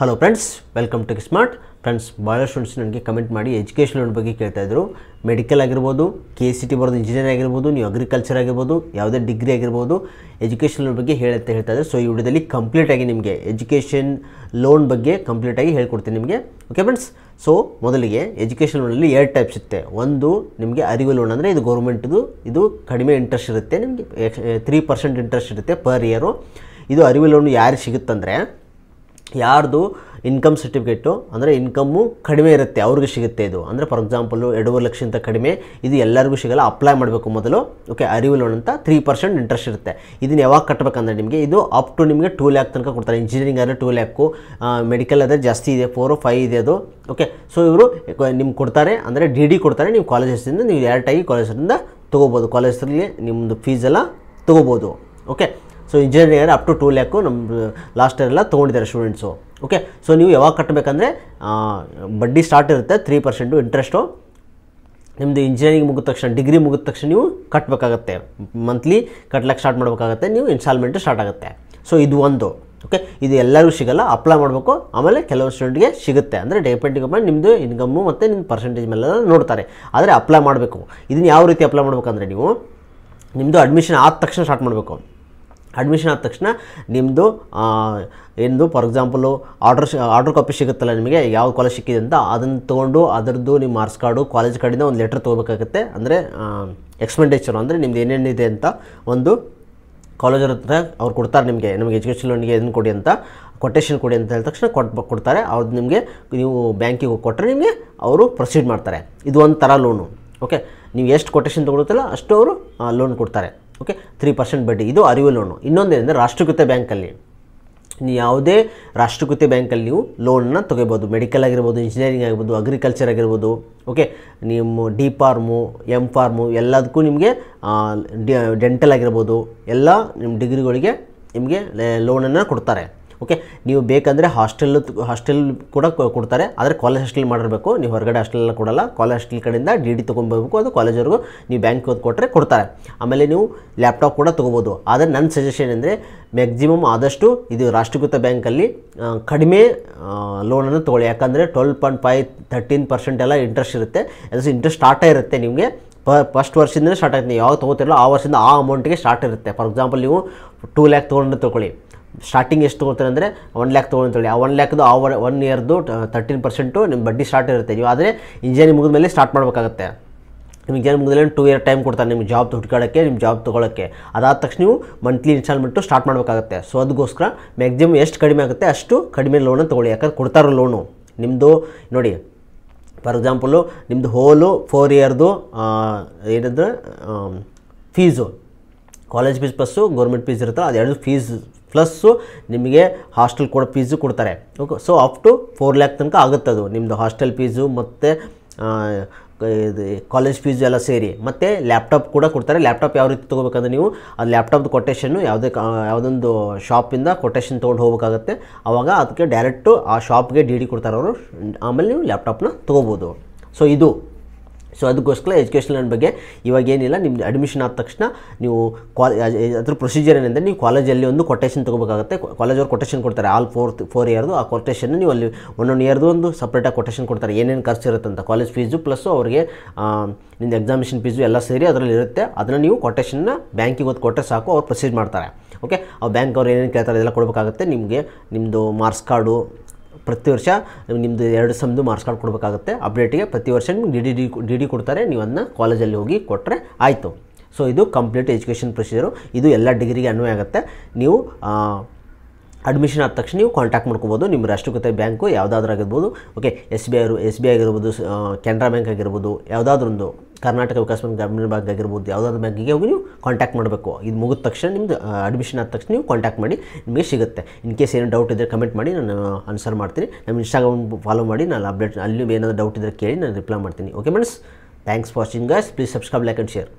hello friends welcome to smart friends ಭಾಳಷ್ಟು students ನನಗೆ comment ಮಾಡಿ ಎಜುಕೇಷನ್ ಲೋನ್ ಬಗ್ಗೆ ಕೇಳ್ತಾಯಿದ್ರು ಮೆಡಿಕಲ್ ಆಗಿರ್ಬೋದು ಕೆ ಸಿ ಟಿ ಬರೋದು ಇಂಜಿನಿಯರ್ ಆಗಿರ್ಬೋದು ನೀವು ಅಗ್ರಿಕಲ್ಚರ್ ಆಗಿರ್ಬೋದು ಯಾವುದೇ ಡಿಗ್ರಿ ಆಗಿರ್ಬೋದು ಎಜುಕೇಷನ್ ಲೋನ್ ಬಗ್ಗೆ ಹೇಳುತ್ತೆ ಹೇಳ್ತಾ ಇದ್ದಾರೆ ಸೊ ಈ ವಿಡಿಯೋದಲ್ಲಿ ಕಂಪ್ಲೀಟಾಗಿ ನಿಮಗೆ ಎಜುಕೇಷನ್ ಲೋನ್ ಬಗ್ಗೆ ಕಂಪ್ಲೀಟಾಗಿ ಹೇಳ್ಕೊಡ್ತೀನಿ ನಿಮಗೆ ಓಕೆ ಫ್ರೆಂಡ್ಸ್ ಸೊ ಮೊದಲಿಗೆ ಎಜುಕೇಷನ್ ಲೋನಲ್ಲಿ ಎರಡು ಟೈಪ್ಸ್ ಇರುತ್ತೆ ಒಂದು ನಿಮಗೆ ಅರಿವು ಲೋನ್ ಅಂದರೆ ಇದು ಗೌರ್ಮೆಂಟ್ದು ಇದು ಕಡಿಮೆ ಇಂಟ್ರೆಸ್ಟ್ ಇರುತ್ತೆ ನಿಮಗೆ ತ್ರೀ ಪರ್ಸೆಂಟ್ ಇಂಟ್ರೆಸ್ಟ್ ಇರುತ್ತೆ ಪರ್ ಇಯರು ಇದು ಅರಿವು ಲೋನ್ ಯಾರಿಗೆ ಸಿಗುತ್ತಂದರೆ ಯಾರ್ದು ಇನ್ಕಮ್ ಸರ್ಟಿಫಿಕೇಟು ಅಂದರೆ ಇನ್ಕಮ್ಮು ಕಡಿಮೆ ಇರುತ್ತೆ ಅವ್ರಿಗೆ ಸಿಗುತ್ತೆ ಇದು ಅಂದರೆ ಫಾರ್ ಎಕ್ಸಾಂಪಲು ಎರಡೂವರೆ ಲಕ್ಷಕ್ಕಿಂತ ಕಡಿಮೆ ಇದು ಎಲ್ಲರಿಗೂ ಸಿಗಲ್ಲ ಅಪ್ಲೈ ಮಾಡಬೇಕು ಮೊದಲು ಓಕೆ ಅರಿವು ಲೋನ್ ಅಂತ ತ್ರೀ ಪರ್ಸೆಂಟ್ ಇಂಟ್ರೆಸ್ಟ್ ಇರುತ್ತೆ ಇದನ್ನು ಯಾವಾಗ ಕಟ್ಟಬೇಕಂದ್ರೆ ನಿಮಗೆ ಇದು ಅಪ್ ಟು ನಿಮಗೆ ಟೂ ಲ್ಯಾಕ್ ತನಕ ಕೊಡ್ತಾರೆ ಇಂಜಿನಿಯರಿಂಗ್ ಆದರೆ ಟೂ ಲ್ಯಾಕು ಮೆಡಿಕಲ್ ಆದರೆ ಜಾಸ್ತಿ ಇದೆ ಫೋರು ಫೈವ್ ಇದೆ ಅದು ಓಕೆ ಸೊ ಇವರು ನಿಮ್ಗೆ ಕೊಡ್ತಾರೆ ಅಂದರೆ ಡಿ ಡಿ ಕೊಡ್ತಾರೆ ನೀವು ಕಾಲೇಜಸ್ಸಿಂದ ನೀವು ಡೈರೆಕ್ಟಾಗಿ ಕಾಲೇಜಿಂದ ತೊಗೋಬೋದು ಕಾಲೇಜಲ್ಲಿ ನಿಮ್ಮದು ಫೀಸೆಲ್ಲ ತೊಗೋಬೋದು okay so engineering up to two lakh ನಮ್ಮ ಲಾಸ್ಟ್ ಇಯರ್ ಎಲ್ಲ ತೊಗೊಂಡಿದ್ದಾರೆ ಸ್ಟೂಡೆಂಟ್ಸು ಓಕೆ ಸೊ ನೀವು ಯಾವಾಗ ಕಟ್ಟಬೇಕಂದ್ರೆ ಬಡ್ಡಿ ಸ್ಟಾರ್ಟ್ ಇರುತ್ತೆ ತ್ರೀ ಪರ್ಸೆಂಟು ಇಂಟ್ರೆಸ್ಟು ನಿಮ್ಮದು ಇಂಜಿನಿಯರಿಂಗ್ ಮುಗಿದ ತಕ್ಷಣ ಡಿಗ್ರಿ ಮುಗಿದ ತಕ್ಷಣ ನೀವು ಕಟ್ಟಬೇಕಾಗತ್ತೆ ಮಂತ್ಲಿ ಕಟ್ಲಕ್ಕೆ ಸ್ಟಾರ್ಟ್ ಮಾಡಬೇಕಾಗತ್ತೆ ನೀವು ಇನ್ಸ್ಟಾಲ್ಮೆಂಟು ಸ್ಟಾರ್ಟ್ ಆಗುತ್ತೆ ಸೊ ಇದು ಒಂದು ಓಕೆ ಇದು ಎಲ್ಲರಿಗೂ ಸಿಗಲ್ಲ ಅಪ್ಲೈ ಮಾಡಬೇಕು ಆಮೇಲೆ ಕೆಲವು ಸ್ಟೂಡೆಂಟ್ಗೆ ಸಿಗುತ್ತೆ ಅಂದರೆ ಡಿಪೆಂಡಿಂಗ್ ನಿಮ್ಮದು ಇನ್ಕಮ್ಮು ಮತ್ತು ನಿಮ್ಮ ಪರ್ಸೆಂಟೇಜ್ ಮೇಲೆ ನೋಡ್ತಾರೆ ಆದರೆ ಅಪ್ಲೈ ಮಾಡಬೇಕು ಇದನ್ನು ಯಾವ ರೀತಿ ಅಪ್ಲೈ ಮಾಡಬೇಕಂದ್ರೆ ನೀವು ನಿಮ್ಮದು ಅಡ್ಮಿಷನ್ ಆದ ತಕ್ಷಣ ಸ್ಟಾರ್ಟ್ ಮಾಡಬೇಕು ಅಡ್ಮಿಷನ್ ಆದ ತಕ್ಷಣ ನಿಮ್ಮದು ಎಂದು for example order order copy ಸಿಗುತ್ತಲ್ಲ ನಿಮಗೆ ಯಾವ ಕಾಲೇಜ್ ಸಿಕ್ಕಿದೆ ಅಂತ ಅದನ್ನು ತೊಗೊಂಡು ಅದರದ್ದು ನಿಮ್ಮ ಮಾರ್ಕ್ಸ್ ಕಾರ್ಡು ಕಾಲೇಜ್ ಕಡೆಯಿಂದ ಒಂದು ಲೆಟ್ರ್ ತೊಗೋಬೇಕಾಗುತ್ತೆ ಅಂದರೆ ಎಕ್ಸ್ಪೆಂಡಿಚರು ಅಂದರೆ ನಿಮ್ದು ಏನೇನಿದೆ ಅಂತ ಒಂದು ಕಾಲೇಜರ ಹತ್ರ ಅವ್ರು ಕೊಡ್ತಾರೆ ನಿಮಗೆ ನಿಮಗೆ ಎಜುಕೇಷನ್ ಲೋನಿಗೆ ಏನು ಕೊಡಿ ಅಂತ ಕೊಟೇಶನ್ ಕೊಡಿ ಅಂತ ಹೇಳಿದ ತಕ್ಷಣ ಕೊಟ್ಟು ಕೊಡ್ತಾರೆ ಅವ್ರದ್ದು ನಿಮಗೆ ನೀವು ಬ್ಯಾಂಕಿಗೆ ಹೋಗಿ ಕೊಟ್ಟರೆ ನಿಮಗೆ ಅವರು ಪ್ರೊಸೀಡ್ ಮಾಡ್ತಾರೆ ಇದು ಒಂದು ಥರ ಲೋನು ಓಕೆ ನೀವು ಎಷ್ಟು ಕೊಟೇಶನ್ ತೊಗೊಳುತ್ತಲ್ಲ ಅಷ್ಟು ಅವರು ಲೋನ್ ಕೊಡ್ತಾರೆ ಓಕೆ ತ್ರೀ ಪರ್ಸೆಂಟ್ ಬಡ್ಡಿ ಇದು ಅರಿವು ಲೋನು ಇನ್ನೊಂದೇನೆಂದರೆ ರಾಷ್ಟ್ರೀಕೃತ ಬ್ಯಾಂಕಲ್ಲಿ ಯಾವುದೇ ರಾಷ್ಟ್ರೀಕೃತ ಬ್ಯಾಂಕಲ್ಲಿ ನೀವು ಲೋನನ್ನ ತೊಗೋಬೋದು ಮೆಡಿಕಲ್ ಆಗಿರ್ಬೋದು ಇಂಜಿನಿಯರಿಂಗ್ ಆಗಿರ್ಬೋದು ಅಗ್ರಿಕಲ್ಚರ್ ಆಗಿರ್ಬೋದು ಓಕೆ ನಿಮ್ಮ ಡಿ ಫಾರ್ಮು ಎಮ್ ಫಾರ್ಮು ಎಲ್ಲದಕ್ಕೂ ನಿಮಗೆ ಡೆಂಟಲ್ ಆಗಿರ್ಬೋದು ಎಲ್ಲ ನಿಮ್ಮ ಡಿಗ್ರಿಗಳಿಗೆ ನಿಮಗೆ ಲೋನನ್ನು ಕೊಡ್ತಾರೆ ಓಕೆ ನೀವು ಬೇಕಂದರೆ ಹಾಸ್ಟೆಲ್ ಹಾಸ್ಟೆಲ್ ಕೂಡ ಕೊಡ್ತಾರೆ ಆದರೆ ಕಾಲೇಜ್ ಹಾಸ್ಟೆಲ್ ಮಾಡಿರಬೇಕು ನೀವು ಹೊರಗಡೆ ಹಾಸ್ಟೆಲ್ ಕೊಡಲ್ಲ ಕಾಲೇಜ್ ಹಾಸ್ಟೆಲ್ ಕಡೆಯಿಂದ ಡಿ ಡಿ ತೊಗೊಬೇಕು ಅದು ಕಾಲೇಜ್ವರೆಗೂ ನೀವು ಬ್ಯಾಂಕ್ ಕೊಟ್ಟರೆ ಕೊಡ್ತಾರೆ ಆಮೇಲೆ ನೀವು ಲ್ಯಾಪ್ಟಾಪ್ ಕೂಡ ತೊಗೋಬೋದು ಆದರೆ ನನ್ನ ಸಜೆಷನ್ ಅಂದರೆ ಮ್ಯಾಕ್ಸಿಮಮ್ ಆದಷ್ಟು ಇದು ರಾಷ್ಟ್ರೀಕೃತ ಬ್ಯಾಂಕಲ್ಲಿ ಕಡಿಮೆ ಲೋನನ್ನು ತೊಗೊಳ್ಳಿ ಯಾಕಂದರೆ twelve point five thirteen percent ಎಲ್ಲ ಇಂಟ್ರೆಸ್ಟ್ ಇರುತ್ತೆ ಅದು ಇಂಟ್ರೆಸ್ಟ್ ಸ್ಟಾರ್ಟ್ ಇರುತ್ತೆ ನಿಮಗೆ ಫಸ್ಟ್ ವರ್ಷದಿಂದ ಸ್ಟಾರ್ಟ್ ಆಯಿತು ನೀವು ಯಾವಾಗ ತೊಗೋತಿರಲ್ಲ ಆ ವರ್ಷದಿಂದ ಆ ಅಮೌಂಟಿಗೆ ಸ್ಟಾರ್ಟ್ ಇರುತ್ತೆ ಫಾರ್ ಎಕ್ಸಾಂಪಲ್ ನೀವು ಟೂ ಲ್ಯಾಕ್ ತೊಗೊಂಡು ತೊಗೊಳ್ಳಿ ಸ್ಟಾರ್ಟಿಂಗ್ ಎಷ್ಟು ತೊಗೊಳ್ತಾರೆ ಅಂದರೆ ಒನ್ ಲ್ಯಾಕ್ ತೊಗೊಳ್ತೇಳಿ ಆ ಒನ್ ಲ್ಯಾಕ್ದು ಆ ಒನ್ ಇಯರ್ದು ತರ್ಟೀನ್ ಪರ್ಸೆಂಟು ನಿಮ್ಮ ಬಡ್ಡಿ ಸ್ಟಾರ್ಟ್ ಇರುತ್ತೆ ನೀವು ಆದರೆ ಇಂಜಿನಿಯರ್ ಮುಗಿದ ಮೇಲೆ ಸ್ಟಾರ್ಟ್ ಮಾಡಬೇಕಾಗುತ್ತೆ ನಿಮ್ಗೆ ಜನ ಮುಗಿದ್ಮೇಲೆ ಟೂ ಇಯರ್ ಟೈಮ್ ಕೊಡ್ತಾರೆ ನಿಮ್ಮ ಜಾಬ್ ಹುಡ್ಕಾಡೋಕ್ಕೆ ನಿಮ್ಮ ಜಾಬ್ ತೊಗೊಳಕ್ಕೆ ಅದಾದ ತಕ್ಷಣ ನೀವು ಮಂತ್ಲಿ ಇನ್ಸ್ಟಾಲ್ಮೆಂಟು ಸ್ಟಾರ್ಟ್ ಮಾಡಬೇಕಾಗತ್ತೆ ಸೊ ಅದಕ್ಕೋಸ್ಕರ ಮ್ಯಾಕ್ಸಿಮಮ್ ಎಷ್ಟು ಕಡಿಮೆ ಆಗುತ್ತೆ ಅಷ್ಟು ಕಡಿಮೆ ಲೋನನ್ನು ತೊಗೊಳ್ಳಿ ಯಾಕಂದ್ರೆ ಕೊಡ್ತಾರೋ ಲೋನು ನಿಮ್ಮದು ನೋಡಿ ಫಾರ್ ಎಕ್ಸಾಂಪಲು ನಿಮ್ಮದು ಹೋಲು ಫೋರ್ ಇಯರ್ದು ಏನಂದ್ರೆ fees college fees plus government fees ಇರುತ್ತಲ್ಲ ಅದೆರಡು ಫೀಸ್ ಪ್ಲಸ್ಸು ನಿಮಗೆ ಹಾಸ್ಟೆಲ್ ಕೊಡೋ ಫೀಸು ಕೊಡ್ತಾರೆ okay so up to four lakh ತನಕ ಆಗುತ್ತೆ ಅದು ನಿಮ್ಮದು ಹಾಸ್ಟೆಲ್ ಫೀಸು ಮತ್ತು ಇದು ಕಾಲೇಜ್ ಫೀಸು ಎಲ್ಲ ಸೇರಿ ಮತ್ತು ಲ್ಯಾಪ್ಟಾಪ್ ಕೂಡ ಕೊಡ್ತಾರೆ ಲ್ಯಾಪ್ಟಾಪ್ ಯಾವ ರೀತಿ ತೊಗೋಬೇಕಂದ್ರೆ ನೀವು ಅದು ಲ್ಯಾಪ್ಟಾಪ್ದು ಕೊಟೇಷನ್ನು ಯಾವುದೇ ಯಾವುದೊಂದು ಶಾಪಿಂದ ಕೊಟೇಷನ್ ತೊಗೊಂಡು ಹೋಗಬೇಕಾಗತ್ತೆ ಆವಾಗ ಅದಕ್ಕೆ ಡೈರೆಕ್ಟು ಆ ಶಾಪ್ಗೆ ಡಿ ಡಿ ಕೊಡ್ತಾರೆ ಅವರು ಆಮೇಲೆ ನೀವು ಲ್ಯಾಪ್ಟಾಪ್ನ ತೊಗೋಬೋದು ಸೊ ಇದು ಸೊ ಅದಕ್ಕೋಸ್ಕರ ಎಜುಕೇಷನ್ ಬಗ್ಗೆ ಇವಾಗ ಏನಿಲ್ಲ ನಿಮ್ಮ ಅಡ್ಮಿಷನ್ ಆದ ತಕ್ಷಣ ನೀವು ಕ್ವಾ ಅದ್ರ ಪ್ರೊಸೀಜರ್ ಏನಂದರೆ ನೀವು ಕಾಲೇಜಲ್ಲಿ ಒಂದು ಕೊಟೇಷನ್ ತೊಗೋಬೇಕಾಗುತ್ತೆ ಕಾಲೇಜವ್ರು ಕೊಟೇಷನ್ ಕೊಡ್ತಾರೆ ಆಲ್ ಫೋರ್ತ್ ಫೋರ್ ಇಯರ್ದು ಆ ಕೊಟೇಷನ್ ನೀವು ಅಲ್ಲಿ ಒನ್ ಒನ್ ಇಯರ್ದು ಒಂದು ಸಪ್ರೇಟಾಗಿ ಕೊಟೇಷನ್ ಕೊಡ್ತಾರೆ ಏನೇನು ಖರ್ಚು ಇರುತ್ತೆ ಅಂತ ಕಾಲೇಜ್ ಫೀಸು ಪ್ಲಸ್ಸು ಅವರಿಗೆ ನಿಮ್ಮದು ಎಕ್ಸಾಮಿಷನ್ ಫೀಸು ಎಲ್ಲ ಸೇರಿ ಅದರಲ್ಲಿ ಇರುತ್ತೆ ಅದನ್ನು ನೀವು ಕೊಟೇಷನ್ನ ಬ್ಯಾಂಕಿಗೆ ಒಂದು ಕೊಟ್ಟರೆ ಸಾಕು ಅವ್ರು ಪ್ರೊಸೀಜ್ ಮಾಡ್ತಾರೆ ಓಕೆ ಆ ಬ್ಯಾಂಕ್ ಅವ್ರು ಏನೇನು ಕೇಳ್ತಾರೆ ಅದೆಲ್ಲ ಕೊಡಬೇಕಾಗುತ್ತೆ ನಿಮಗೆ ನಿಮ್ಮದು ಮಾರ್ಕ್ಸ್ ಕಾರ್ಡು ಪ್ರತಿ ವರ್ಷ ನಿಮ್ಮದು ಎರಡು ಸಮ್ದು ಮಾರ್ಕ್ಸ್ ಕಾರ್ಡ್ ಕೊಡಬೇಕಾಗುತ್ತೆ ಅಪ್ಡೇಟಿಗೆ ಪ್ರತಿ ವರ್ಷ ನಿಮ್ಗೆ ಡಿ ಡಿ ಡಿ ಡಿ ಕೊಡ್ತಾರೆ ನೀವು ಅದನ್ನ ಕಾಲೇಜಲ್ಲಿ ಹೋಗಿ ಕೊಟ್ಟರೆ ಆಯಿತು ಸೊ ಇದು ಕಂಪ್ಲೀಟ್ ಎಜುಕೇಷನ್ ಪ್ರೊಸೀಜರು ಇದು ಎಲ್ಲ ಡಿಗ್ರಿಗೆ ಅನ್ವಯ ಆಗುತ್ತೆ ನೀವು ಅಡ್ಮಿಷನ್ ಆದ ತಕ್ಷಣ ನೀವು ಕಾಂಟ್ಯಾಕ್ಟ್ ಮಾಡ್ಕೋಬೋದು ನಿಮ್ಮ ರಾಷ್ಟ್ರೀಕೃತ ಬ್ಯಾಂಕು ಯಾವುದಾದ್ರೂ ಆಗಿರ್ಬೋದು okay S B I S B I ಆಗಿರ್ಬೋದು ಕೆನರಾ ಬ್ಯಾಂಕ್ ಆಗಿರ್ಬೋದು ಯಾವುದಾದ್ರೊಂದು ಕರ್ನಾಟಕ ವಿಕಾಸ ಬ್ಯಾಂಕ್ ಗ್ರಾಮೀಣ ಬ್ಯಾಂಕ್ ಆಗಿರ್ಬೋದು ಯಾವುದಾದ್ರು ಬ್ಯಾಂಕಿಗೆ ಹೋಗಿ ನೀವು ಕಾಂಟ್ಯಾಕ್ಟ್ ಮಾಡಬೇಕು ಇದು ಮುಗಿದ ತಕ್ಷಣ ನಿಮ್ಮದು ಅಡ್ಮಿಷನ್ ಆದ ತಕ್ಷಣ ನೀವು ಕಾಂಟ್ಯಾಕ್ಟ್ ಮಾಡಿ ನಿಮಗೆ ಸಿಗುತ್ತೆ ಇನ್ ಕೇಸ್ ಏನೋ ಡೌಟ್ ಇದ್ದರೆ ಕಮೆಂಟ್ ಮಾಡಿ ನಾನು ಆನ್ಸರ್ ಮಾಡ್ತೀನಿ ನಮ್ಮ ಇನ್ಸ್ಟಾಗ್ರಾಮ್ ಫಾಲೋ ಮಾಡಿ ನಾನು ಅಪ್ಡೇಟ್ ಅಲ್ಲಿ ಏನಾದರೂ ಡೌಟ್ ಇದ್ದರೆ ಕೇಳಿ ನಾನು ರಿಪ್ಲೈ ಮಾಡ್ತೀನಿ okay friends thanks for watching guys please subscribe like and share